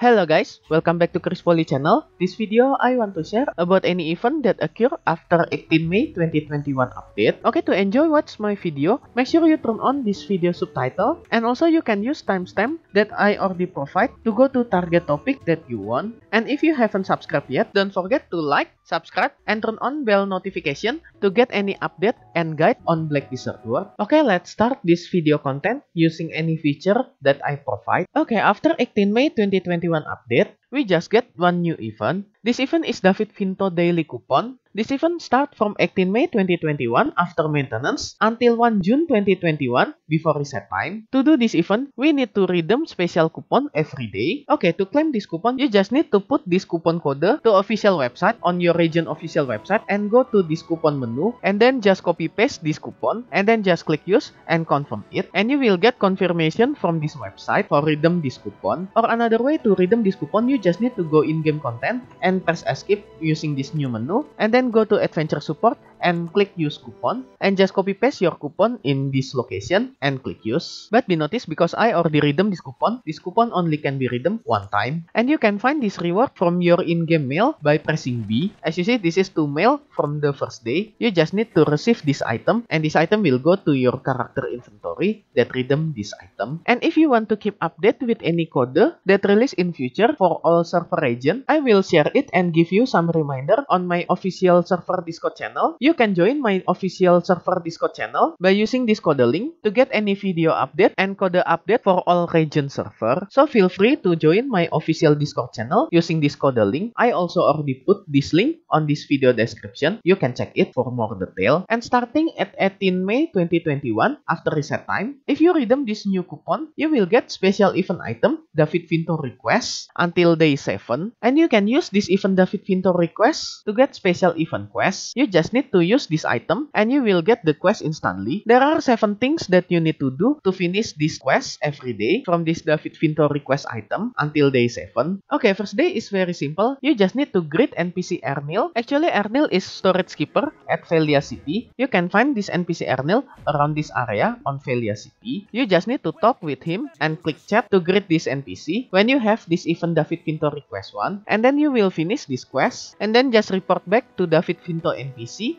Hello guys, welcome back to Chris Poly channel. This video I want to share about any event that occurred after 18 May 2021 update. Okay, to enjoy watch my video, make sure you turn on this video subtitle and also you can use timestamp that I already provide to go to target topic that you want. And if you haven't subscribed yet, don't forget to like, subscribe and turn on bell notification to get any update and guide on Black Desert World. Okay, let's start this video content using any feature that I provide. Okay, after 18 May 2021 everyone update We just get one new event. This event is David Vinto Daily Coupon. This event start from 18 May 2021 after maintenance until 1 June 2021 before reset time. To do this event, we need to redeem special coupon every day. Okay, to claim this coupon, you just need to put this coupon code to official website on your region official website and go to this coupon menu and then just copy paste this coupon and then just click use and confirm it and you will get confirmation from this website for redeem this coupon or another way to redeem this coupon you just need to go in-game content and press escape using this new menu and then go to adventure support and click use coupon and just copy paste your coupon in this location and click use. But be notice because I already redeem this coupon, this coupon only can be redeem one time. And you can find this reward from your in-game mail by pressing B. As you see, this is to mail from the first day. You just need to receive this item and this item will go to your character inventory that redeem this item. And if you want to keep update with any code that release in future for all server region, I will share it and give you some reminder on my official server Discord channel. You you can join my official server Discord channel by using Discord link to get any video update and code update for all region server. So feel free to join my official Discord channel using Discord link. I also already put this link on this video description. You can check it for more detail. And starting at 18 May 2021 after reset time, if you redeem this new coupon, you will get special event item David Vinto request until day 7 and you can use this event David Vinto request to get special event quest. You just need to to use this item and you will get the quest instantly. There are 7 things that you need to do to finish this quest every day from this David Vintory request item until day 7. Okay, first day is very simple. You just need to greet NPC Ernil. Actually, Ernil is storage keeper at Velia City. You can find this NPC Ernil around this area on Velia City. You just need to talk with him and click chat to greet this NPC when you have this event David Vinto request 1 and then you will finish this quest and then just report back to David Vinto NPC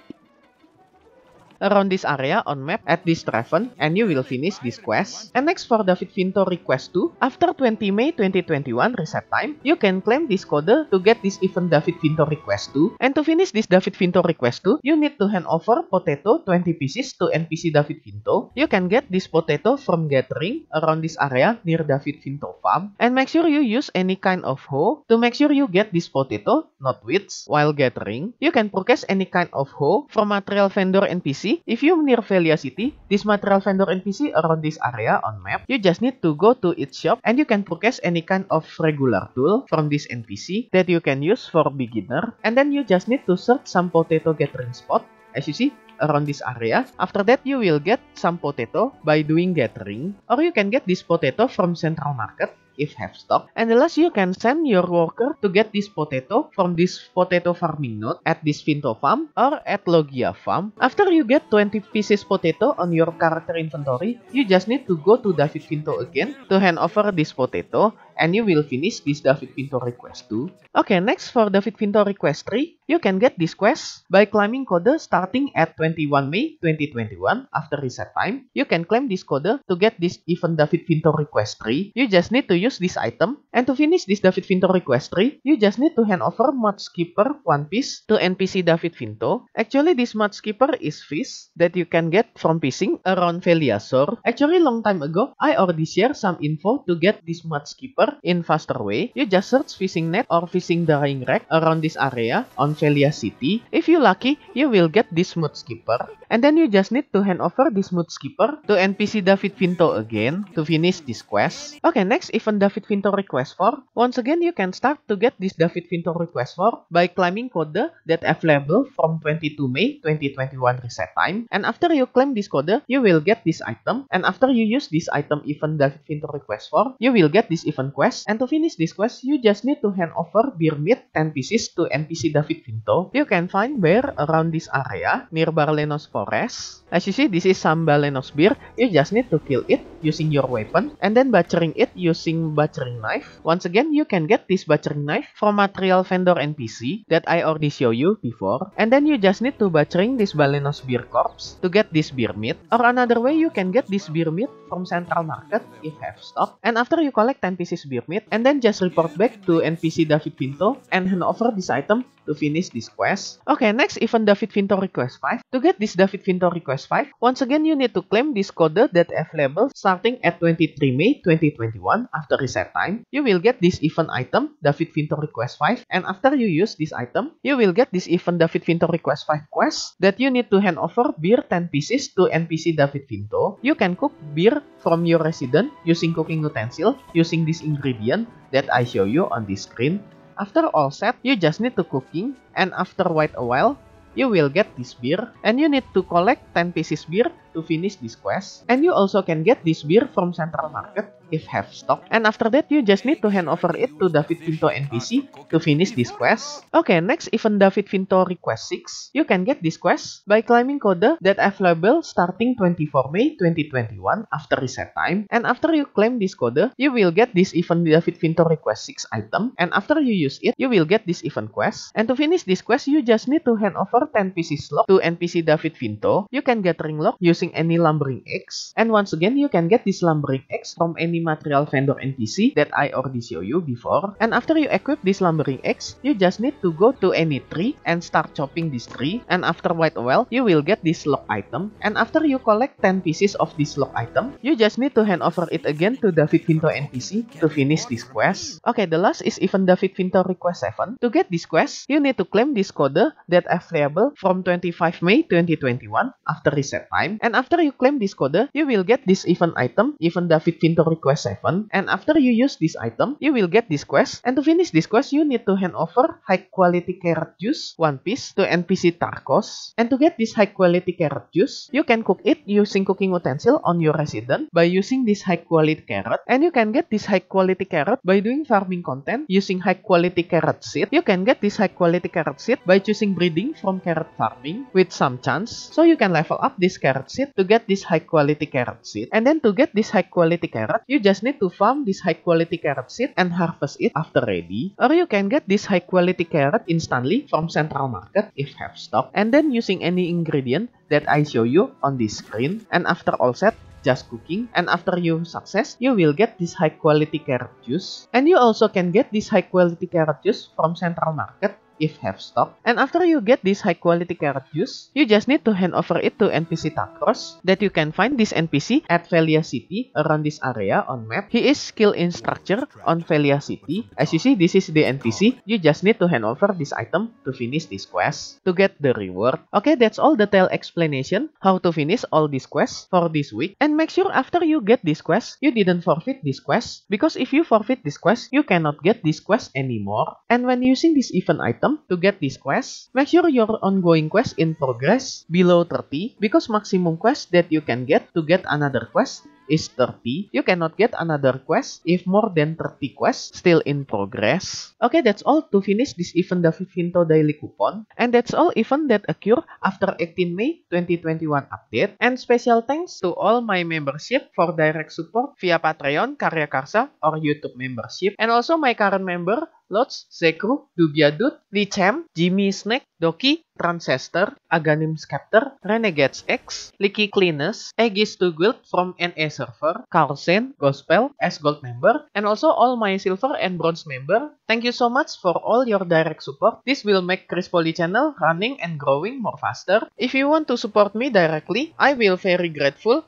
around this area on map at this tavern, and you will finish this quest. And next for David Vinto request 2, after 20 May 2021 reset time, you can claim this code to get this event David Vinto request 2. And to finish this David Vinto request 2, you need to hand over potato 20 pieces to NPC David Vinto. You can get this potato from gathering around this area near David Vinto farm. And make sure you use any kind of hoe to make sure you get this potato, not weeds, while gathering. You can purchase any kind of hoe from material vendor NPC If you near Velia City, this material vendor NPC around this area on map, you just need to go to its shop and you can purchase any kind of regular tool from this NPC that you can use for beginner. And then you just need to search some potato gathering spot. As you see, around this area. After that, you will get some potato by doing gathering, or you can get this potato from central market if have stock. And the last, you can send your worker to get this potato from this potato farming node at this Vinto farm or at Logia farm. After you get 20 pieces potato on your character inventory, you just need to go to David Vinto again to hand over this potato and you will finish this David Vinto request too. Okay, next for David Vinto request 3, you can get this quest by climbing Kode starting at 20 21 May 2021 after reset time, you can claim this coder to get this event David Vinto request tree. You just need to use this item. And to finish this David Vinto request tree, you just need to hand over mod skipper one piece to NPC David Finto. Actually, this mod skipper is fish that you can get from fishing around Veliasor. Actually, long time ago, I already share some info to get this mod skipper in faster way. You just search fishing net or fishing drying rack around this area on Velia City. If you lucky, you will get this mod skipper skipper and then you just need to hand over this mood skipper to NPC David Vinto again to finish this quest. Okay, next event David Vinto request for. Once again, you can start to get this David Vinto request for by climbing code that available from 22 May 2021 reset time. And after you claim this code, you will get this item. And after you use this item event David Vinto request for, you will get this event quest. And to finish this quest, you just need to hand over beer meat 10 pieces to NPC David Vinto. You can find bear around this area nearby Carlenos Forest As you see, this is Sambalenos beer. You just need to kill it using your weapon and then butchering it using butchering knife. Once again, you can get this butchering knife from material vendor NPC that I already show you before. And then you just need to butchering this Balenos beer corpse to get this beer meat. Or another way, you can get this beer meat from central market if have stock. And after you collect 10 pieces beer meat, and then just report back to NPC David Pinto and hand over this item to finish this quest. Okay, next, even David Pinto request 5. To get this David Pinto request 5, once again you need to claim this code that available starting at 23 May 2021 after reset time. You will get this event item, David Vinto request 5, and after you use this item, you will get this event David Vinto request 5 quest that you need to hand over beer 10 pieces to NPC David Vinto. You can cook beer from your resident using cooking utensil using this ingredient that I show you on this screen. After all set, you just need to cooking and after wait a while, you will get this beer and you need to collect 10 pieces beer to finish this quest. And you also can get this beer from Central Market if have stock. And after that, you just need to hand over it to David Vinto NPC to finish this quest. Okay, next, event David Vinto request 6, you can get this quest by climbing code that available starting 24 May 2021 after reset time. And after you claim this code, you will get this event David Vinto request 6 item. And after you use it, you will get this event quest. And to finish this quest, you just need to hand over 10 PC slot to NPC David Vinto. You can get ring lock using using any lumbering X. And once again, you can get this lumbering X from any material vendor NPC that I already show you before. And after you equip this lumbering X, you just need to go to any tree and start chopping this tree. And after quite a while, you will get this lock item. And after you collect 10 pieces of this lock item, you just need to hand over it again to David Vinto NPC to finish this quest. Okay, the last is even David Vinto request 7. To get this quest, you need to claim this code that available from 25 May 2021 after reset time. And and after you claim this code, you will get this event item, event David Pinto request 7. And after you use this item, you will get this quest. And to finish this quest, you need to hand over high quality carrot juice, one piece, to NPC Tarkos. And to get this high quality carrot juice, you can cook it using cooking utensil on your resident by using this high quality carrot. And you can get this high quality carrot by doing farming content using high quality carrot seed. You can get this high quality carrot seed by choosing breeding from carrot farming with some chance. So you can level up this carrot seed seed to get this high quality carrot seed. And then to get this high quality carrot, you just need to farm this high quality carrot seed and harvest it after ready. Or you can get this high quality carrot instantly from central market if have stock. And then using any ingredient that I show you on this screen. And after all set, just cooking and after you success you will get this high quality carrot juice and you also can get this high quality carrot juice from central market if have stock. And after you get this high quality carrot juice, you just need to hand over it to NPC Takros that you can find this NPC at Velia City around this area on map. He is skilled in structure on Velia City. As you see, this is the NPC. You just need to hand over this item to finish this quest to get the reward. Okay, that's all the tale explanation how to finish all these quests for this week. And make sure after you get this quest, you didn't forfeit this quest because if you forfeit this quest, you cannot get this quest anymore. And when using this event item, item to get this quest. Make sure your ongoing quest in progress below 30 because maximum quest that you can get to get another quest is 30. You cannot get another quest if more than 30 quests still in progress. Okay, that's all to finish this event the Vinto daily coupon. And that's all event that occur after 18 May 2021 update. And special thanks to all my membership for direct support via Patreon, Karya Karsa, or YouTube membership. And also my current member Lotz, Zekru, Dubiadut, Lichem, Jimmy Snake, Doki, Transcester, Aganim Scepter, Renegades X, Licky Cleaners, Aegis to Guild from NA Server, Carlsen, Gospel, S Gold member, and also all my Silver and Bronze member. Thank you so much for all your direct support. This will make Chris Poly channel running and growing more faster. If you want to support me directly, I will very grateful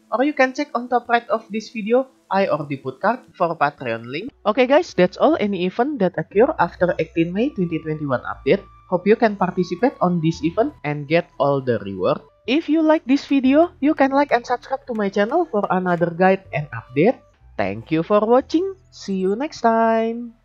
or you can check on top right of this video I already put card for Patreon link. Okay guys, that's all any event that occur after 18 May 2021 update. Hope you can participate on this event and get all the reward. If you like this video, you can like and subscribe to my channel for another guide and update. Thank you for watching. See you next time.